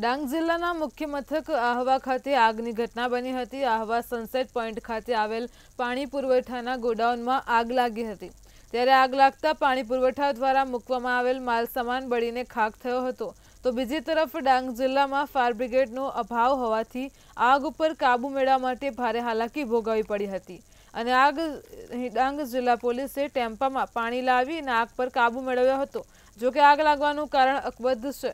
ડાંગ જિલ્લાના મુખ્ય મથક આહવા ખાતે આગની ઘટના બની હતી આહવા સનસેટ પોઈન્ટ ખાતે આવેલ પાણી પુરવઠાના ગોડાઉનમાં આગ લાગી હતી ત્યારે આગ લાગતા પાણી પુરવઠા દ્વારા મૂકવામાં આવેલ માલ સામાન બળીને ખાખ થયો હતો તો બીજી તરફ ડાંગ જિલ્લામાં ફાયર બ્રિગેડનો અભાવ હોવાથી આગ ઉપર કાબુ મેળવવા માટે ભારે હાલાકી ભોગવવી પડી હતી અને આગ ડાંગ જિલ્લા પોલીસે ટેમ્પામાં પાણી લાવી અને આગ પર કાબુ મેળવ્યો હતો જોકે આગ લાગવાનું કારણ અકબદ્ધ છે